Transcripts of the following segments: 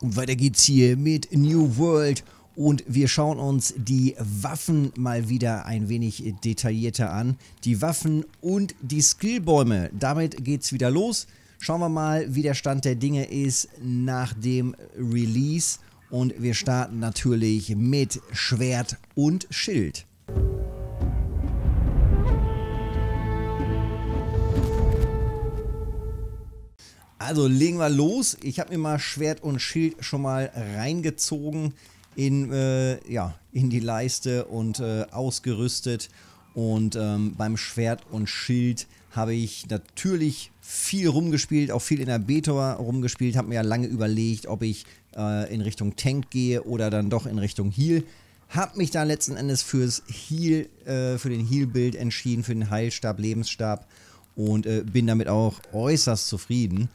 Und weiter geht's hier mit New World. Und wir schauen uns die Waffen mal wieder ein wenig detaillierter an. Die Waffen und die Skillbäume. Damit geht's wieder los. Schauen wir mal, wie der Stand der Dinge ist nach dem Release. Und wir starten natürlich mit Schwert und Schild. Also legen wir los. Ich habe mir mal Schwert und Schild schon mal reingezogen in, äh, ja, in die Leiste und äh, ausgerüstet. Und ähm, beim Schwert und Schild habe ich natürlich viel rumgespielt, auch viel in der Beta rumgespielt, habe mir ja lange überlegt, ob ich äh, in Richtung Tank gehe oder dann doch in Richtung Heal. Habe mich da letzten Endes fürs Heal, äh, für den heal build entschieden, für den Heilstab, Lebensstab und äh, bin damit auch äußerst zufrieden.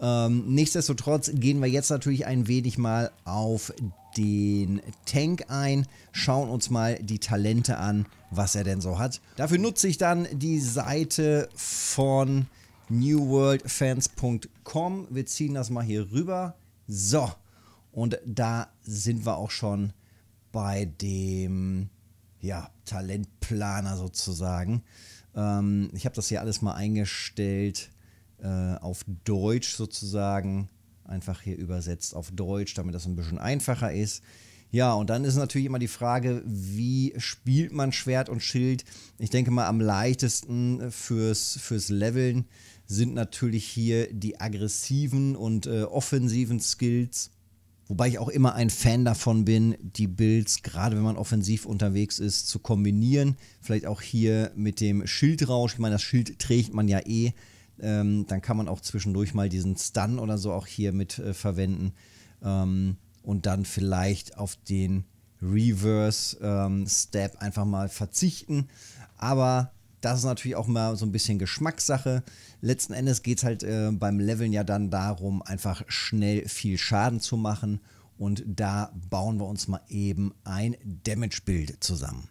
Ähm, nichtsdestotrotz gehen wir jetzt natürlich ein wenig mal auf den Tank ein, schauen uns mal die Talente an, was er denn so hat. Dafür nutze ich dann die Seite von newworldfans.com. Wir ziehen das mal hier rüber. So, und da sind wir auch schon bei dem ja, Talentplaner sozusagen. Ähm, ich habe das hier alles mal eingestellt äh, auf Deutsch sozusagen einfach hier übersetzt auf Deutsch, damit das ein bisschen einfacher ist. Ja, und dann ist natürlich immer die Frage, wie spielt man Schwert und Schild? Ich denke mal, am leichtesten fürs, fürs Leveln sind natürlich hier die aggressiven und äh, offensiven Skills. Wobei ich auch immer ein Fan davon bin, die Builds, gerade wenn man offensiv unterwegs ist, zu kombinieren. Vielleicht auch hier mit dem Schildrausch. Ich meine, das Schild trägt man ja eh ähm, dann kann man auch zwischendurch mal diesen Stun oder so auch hier mit äh, verwenden ähm, und dann vielleicht auf den Reverse ähm, Step einfach mal verzichten. Aber das ist natürlich auch mal so ein bisschen Geschmackssache. Letzten Endes geht es halt äh, beim Leveln ja dann darum, einfach schnell viel Schaden zu machen. Und da bauen wir uns mal eben ein Damage-Bild zusammen.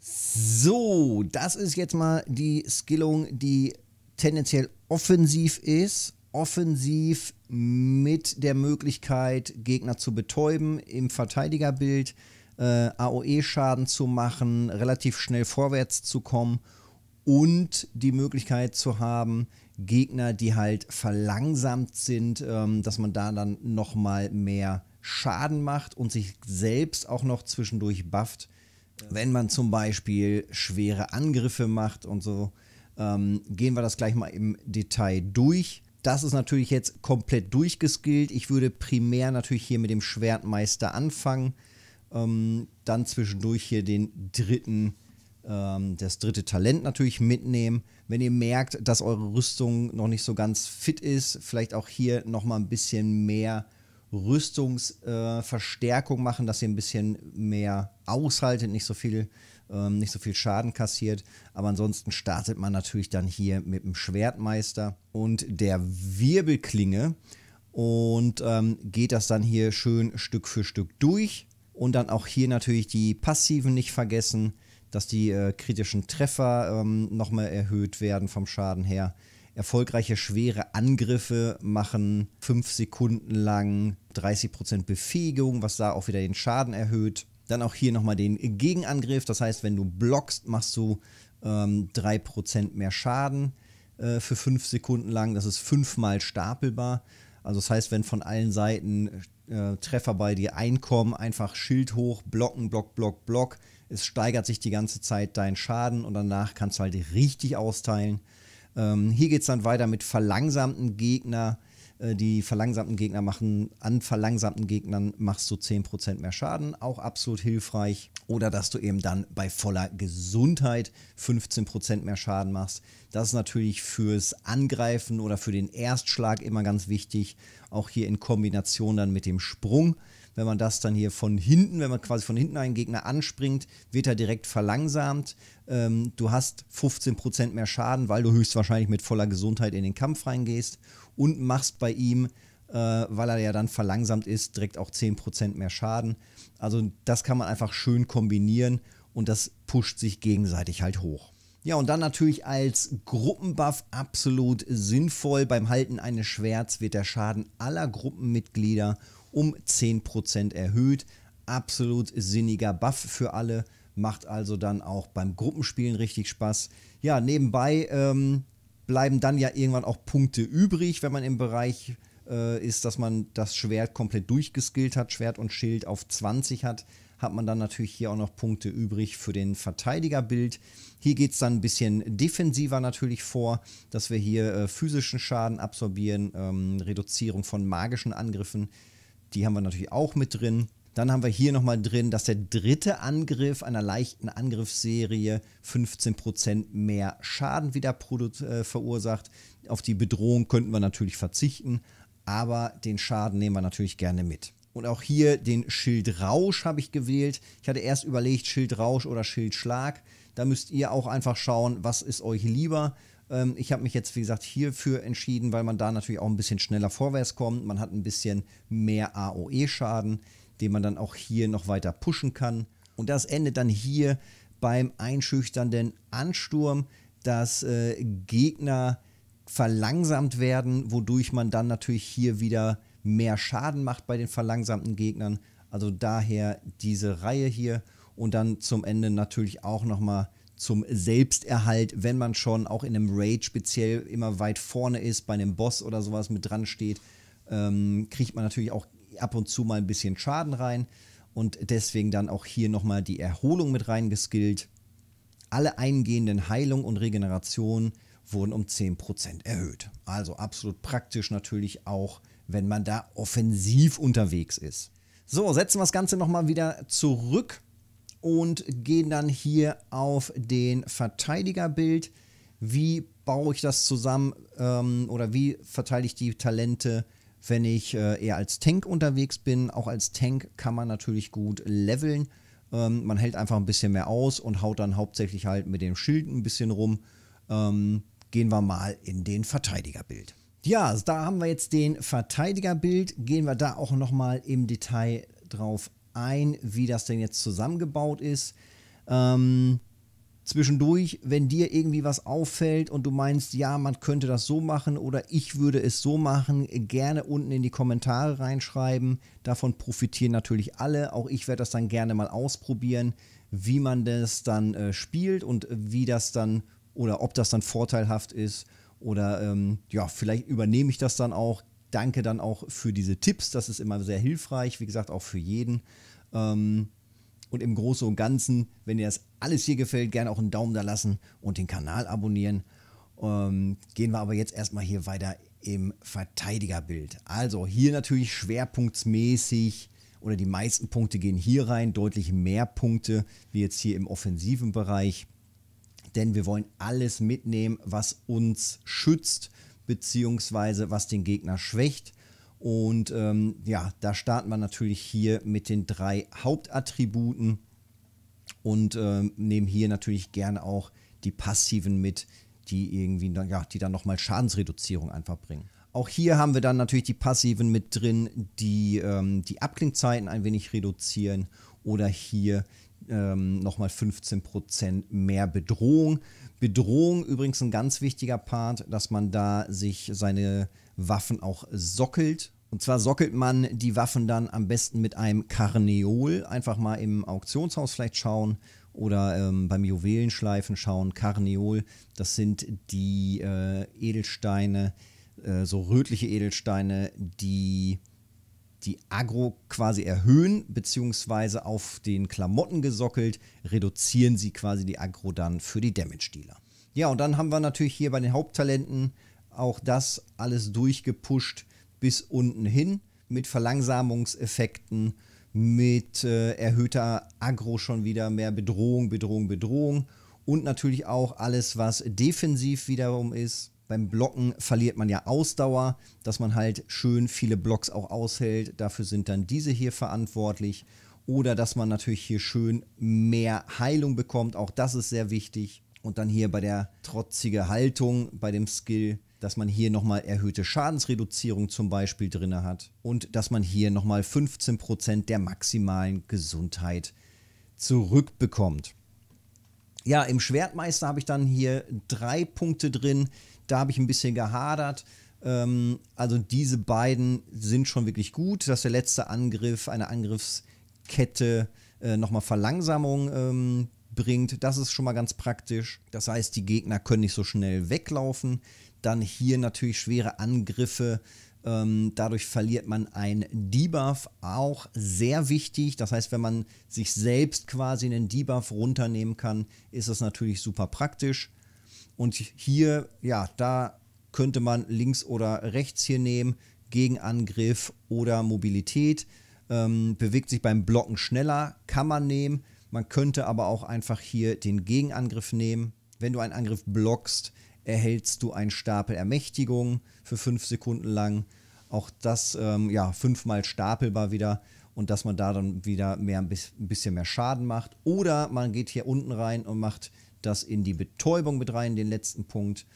So, das ist jetzt mal die Skillung, die tendenziell offensiv ist, offensiv mit der Möglichkeit, Gegner zu betäuben im Verteidigerbild, äh, AOE-Schaden zu machen, relativ schnell vorwärts zu kommen und die Möglichkeit zu haben, Gegner, die halt verlangsamt sind, ähm, dass man da dann nochmal mehr Schaden macht und sich selbst auch noch zwischendurch bufft, wenn man zum Beispiel schwere Angriffe macht und so ähm, gehen wir das gleich mal im Detail durch. Das ist natürlich jetzt komplett durchgeskillt. Ich würde primär natürlich hier mit dem Schwertmeister anfangen. Ähm, dann zwischendurch hier den dritten, ähm, das dritte Talent natürlich mitnehmen. Wenn ihr merkt, dass eure Rüstung noch nicht so ganz fit ist, vielleicht auch hier nochmal ein bisschen mehr Rüstungsverstärkung äh, machen, dass ihr ein bisschen mehr aushaltet, nicht so viel ähm, nicht so viel Schaden kassiert. Aber ansonsten startet man natürlich dann hier mit dem Schwertmeister und der Wirbelklinge und ähm, geht das dann hier schön Stück für Stück durch. Und dann auch hier natürlich die Passiven nicht vergessen, dass die äh, kritischen Treffer ähm, nochmal erhöht werden vom Schaden her. Erfolgreiche schwere Angriffe machen 5 Sekunden lang 30% Befähigung, was da auch wieder den Schaden erhöht. Dann auch hier nochmal den Gegenangriff. Das heißt, wenn du blockst, machst du ähm, 3% mehr Schaden äh, für 5 Sekunden lang. Das ist 5 mal stapelbar. Also das heißt, wenn von allen Seiten äh, Treffer bei dir einkommen, einfach Schild hoch, blocken, block, block, block. Es steigert sich die ganze Zeit dein Schaden und danach kannst du halt richtig austeilen. Ähm, hier geht es dann weiter mit verlangsamten Gegner äh, die verlangsamten Gegner machen, an verlangsamten Gegnern machst du 10% mehr Schaden, auch absolut hilfreich. Oder dass du eben dann bei voller Gesundheit 15% mehr Schaden machst. Das ist natürlich fürs Angreifen oder für den Erstschlag immer ganz wichtig. Auch hier in Kombination dann mit dem Sprung wenn man das dann hier von hinten, wenn man quasi von hinten einen Gegner anspringt, wird er direkt verlangsamt. Ähm, du hast 15% mehr Schaden, weil du höchstwahrscheinlich mit voller Gesundheit in den Kampf reingehst und machst bei ihm, äh, weil er ja dann verlangsamt ist, direkt auch 10% mehr Schaden. Also das kann man einfach schön kombinieren und das pusht sich gegenseitig halt hoch. Ja, und dann natürlich als Gruppenbuff absolut sinnvoll. Beim Halten eines Schwerts wird der Schaden aller Gruppenmitglieder um 10% erhöht. Absolut sinniger Buff für alle macht also dann auch beim Gruppenspielen richtig Spaß. Ja, nebenbei ähm, bleiben dann ja irgendwann auch Punkte übrig, wenn man im Bereich äh, ist, dass man das Schwert komplett durchgeskillt hat, Schwert und Schild auf 20 hat, hat man dann natürlich hier auch noch Punkte übrig für den Verteidigerbild. Hier geht es dann ein bisschen defensiver natürlich vor, dass wir hier äh, physischen Schaden absorbieren, ähm, Reduzierung von magischen Angriffen, die haben wir natürlich auch mit drin. Dann haben wir hier nochmal drin, dass der dritte Angriff einer leichten Angriffsserie 15% mehr Schaden wieder äh, verursacht. Auf die Bedrohung könnten wir natürlich verzichten, aber den Schaden nehmen wir natürlich gerne mit. Und auch hier den Schildrausch habe ich gewählt. Ich hatte erst überlegt, Schildrausch oder Schildschlag. Da müsst ihr auch einfach schauen, was ist euch lieber. Ähm, ich habe mich jetzt, wie gesagt, hierfür entschieden, weil man da natürlich auch ein bisschen schneller vorwärts kommt. Man hat ein bisschen mehr AOE-Schaden den man dann auch hier noch weiter pushen kann. Und das endet dann hier beim einschüchternden Ansturm, dass äh, Gegner verlangsamt werden, wodurch man dann natürlich hier wieder mehr Schaden macht bei den verlangsamten Gegnern. Also daher diese Reihe hier und dann zum Ende natürlich auch nochmal zum Selbsterhalt, wenn man schon auch in einem Raid speziell immer weit vorne ist, bei einem Boss oder sowas mit dran steht, ähm, kriegt man natürlich auch ab und zu mal ein bisschen Schaden rein und deswegen dann auch hier nochmal die Erholung mit reingeskillt. Alle eingehenden Heilung und Regeneration wurden um 10% erhöht. Also absolut praktisch natürlich auch, wenn man da offensiv unterwegs ist. So, setzen wir das Ganze nochmal wieder zurück und gehen dann hier auf den Verteidigerbild. Wie baue ich das zusammen ähm, oder wie verteile ich die Talente? Wenn ich äh, eher als Tank unterwegs bin, auch als Tank kann man natürlich gut leveln. Ähm, man hält einfach ein bisschen mehr aus und haut dann hauptsächlich halt mit dem Schild ein bisschen rum. Ähm, gehen wir mal in den Verteidigerbild. Ja, da haben wir jetzt den Verteidigerbild. Gehen wir da auch nochmal im Detail drauf ein, wie das denn jetzt zusammengebaut ist. Ähm, zwischendurch, wenn dir irgendwie was auffällt und du meinst, ja, man könnte das so machen oder ich würde es so machen, gerne unten in die Kommentare reinschreiben. Davon profitieren natürlich alle. Auch ich werde das dann gerne mal ausprobieren, wie man das dann äh, spielt und wie das dann oder ob das dann vorteilhaft ist oder ähm, ja, vielleicht übernehme ich das dann auch. Danke dann auch für diese Tipps, das ist immer sehr hilfreich, wie gesagt, auch für jeden. Ähm, und im Großen und Ganzen, wenn dir das alles hier gefällt, gerne auch einen Daumen da lassen und den Kanal abonnieren. Ähm, gehen wir aber jetzt erstmal hier weiter im Verteidigerbild. Also hier natürlich schwerpunktsmäßig oder die meisten Punkte gehen hier rein, deutlich mehr Punkte wie jetzt hier im offensiven Bereich. Denn wir wollen alles mitnehmen, was uns schützt, beziehungsweise was den Gegner schwächt. Und ähm, ja, da starten wir natürlich hier mit den drei Hauptattributen und ähm, nehmen hier natürlich gerne auch die passiven mit, die irgendwie, ja, die dann nochmal Schadensreduzierung einfach bringen. Auch hier haben wir dann natürlich die passiven mit drin, die ähm, die Abklingzeiten ein wenig reduzieren oder hier ähm, nochmal 15% mehr Bedrohung. Bedrohung übrigens ein ganz wichtiger Part, dass man da sich seine Waffen auch sockelt. Und zwar sockelt man die Waffen dann am besten mit einem Karneol. Einfach mal im Auktionshaus vielleicht schauen oder ähm, beim Juwelenschleifen schauen. Karneol, das sind die äh, Edelsteine, äh, so rötliche Edelsteine, die die Agro quasi erhöhen, beziehungsweise auf den Klamotten gesockelt, reduzieren sie quasi die Agro dann für die Damage-Dealer. Ja, und dann haben wir natürlich hier bei den Haupttalenten auch das alles durchgepusht bis unten hin mit Verlangsamungseffekten, mit äh, erhöhter Agro schon wieder, mehr Bedrohung, Bedrohung, Bedrohung und natürlich auch alles, was defensiv wiederum ist. Beim Blocken verliert man ja Ausdauer, dass man halt schön viele Blocks auch aushält. Dafür sind dann diese hier verantwortlich. Oder dass man natürlich hier schön mehr Heilung bekommt. Auch das ist sehr wichtig. Und dann hier bei der trotzige Haltung, bei dem Skill, dass man hier nochmal erhöhte Schadensreduzierung zum Beispiel drin hat und dass man hier nochmal 15% der maximalen Gesundheit zurückbekommt. Ja, im Schwertmeister habe ich dann hier drei Punkte drin. Da habe ich ein bisschen gehadert. Ähm, also diese beiden sind schon wirklich gut, dass der letzte Angriff eine Angriffskette äh, nochmal Verlangsamung ähm, mitbringt. Das ist schon mal ganz praktisch. Das heißt, die Gegner können nicht so schnell weglaufen. Dann hier natürlich schwere Angriffe. Ähm, dadurch verliert man ein Debuff, auch sehr wichtig. Das heißt, wenn man sich selbst quasi einen Debuff runternehmen kann, ist das natürlich super praktisch. Und hier, ja, da könnte man links oder rechts hier nehmen, Gegenangriff oder Mobilität. Ähm, bewegt sich beim Blocken schneller, kann man nehmen. Man könnte aber auch einfach hier den Gegenangriff nehmen. Wenn du einen Angriff blockst, erhältst du einen Stapel Ermächtigung für 5 Sekunden lang. Auch das ähm, ja fünfmal stapelbar wieder und dass man da dann wieder mehr ein bisschen mehr Schaden macht. Oder man geht hier unten rein und macht das in die Betäubung mit rein, den letzten Punkt.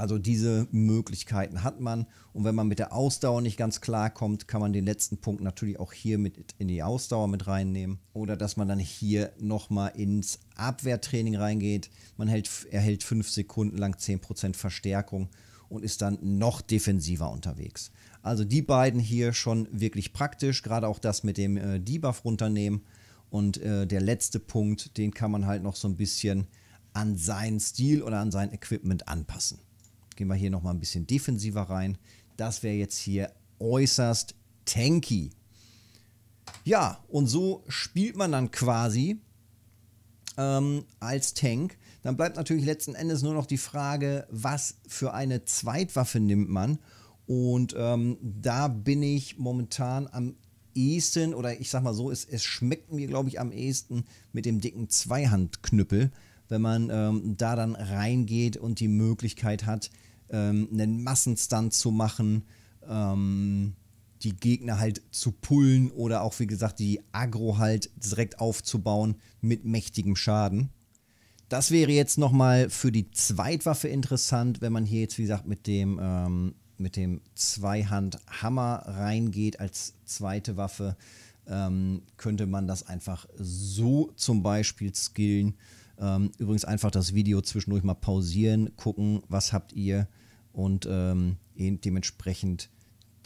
Also diese Möglichkeiten hat man. Und wenn man mit der Ausdauer nicht ganz klar kommt, kann man den letzten Punkt natürlich auch hier mit in die Ausdauer mit reinnehmen. Oder dass man dann hier nochmal ins Abwehrtraining reingeht. Man hält, erhält fünf Sekunden lang 10% Verstärkung und ist dann noch defensiver unterwegs. Also die beiden hier schon wirklich praktisch, gerade auch das mit dem äh, Debuff runternehmen. Und äh, der letzte Punkt, den kann man halt noch so ein bisschen an seinen Stil oder an sein Equipment anpassen gehen wir hier nochmal ein bisschen defensiver rein. Das wäre jetzt hier äußerst tanky. Ja, und so spielt man dann quasi ähm, als Tank. Dann bleibt natürlich letzten Endes nur noch die Frage, was für eine Zweitwaffe nimmt man. Und ähm, da bin ich momentan am ehesten, oder ich sag mal so, es, es schmeckt mir, glaube ich, am ehesten mit dem dicken Zweihandknüppel, wenn man ähm, da dann reingeht und die Möglichkeit hat, ähm, einen Massenstunt zu machen, ähm, die Gegner halt zu pullen oder auch wie gesagt die Agro halt direkt aufzubauen mit mächtigem Schaden. Das wäre jetzt nochmal für die Zweitwaffe interessant, wenn man hier jetzt wie gesagt mit dem, ähm, mit dem Zweihand-Hammer reingeht als zweite Waffe, ähm, könnte man das einfach so zum Beispiel skillen. Ähm, übrigens einfach das Video zwischendurch mal pausieren, gucken, was habt ihr und ähm, dementsprechend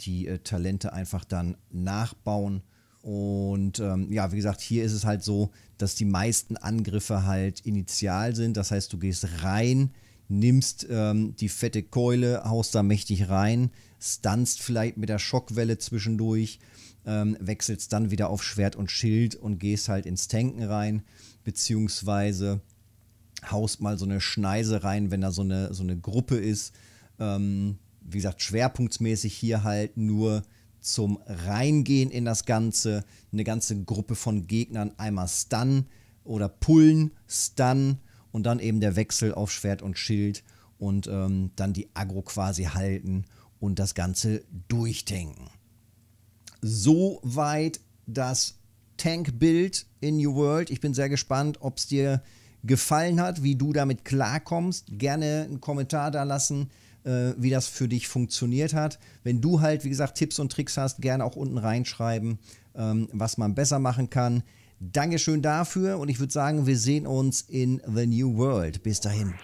die äh, Talente einfach dann nachbauen. Und ähm, ja, wie gesagt, hier ist es halt so, dass die meisten Angriffe halt initial sind. Das heißt, du gehst rein, nimmst ähm, die fette Keule, haust da mächtig rein, stunst vielleicht mit der Schockwelle zwischendurch, ähm, wechselst dann wieder auf Schwert und Schild und gehst halt ins Tanken rein, beziehungsweise haust mal so eine Schneise rein, wenn da so eine, so eine Gruppe ist ähm, wie gesagt, schwerpunktmäßig hier halt nur zum Reingehen in das Ganze, eine ganze Gruppe von Gegnern einmal stunnen oder pullen, stunnen und dann eben der Wechsel auf Schwert und Schild und ähm, dann die Agro quasi halten und das Ganze durchtanken. Soweit das tank Tankbild in New World. Ich bin sehr gespannt, ob es dir gefallen hat, wie du damit klarkommst. Gerne einen Kommentar da lassen äh, wie das für dich funktioniert hat. Wenn du halt, wie gesagt, Tipps und Tricks hast, gerne auch unten reinschreiben, ähm, was man besser machen kann. Dankeschön dafür und ich würde sagen, wir sehen uns in The New World. Bis dahin.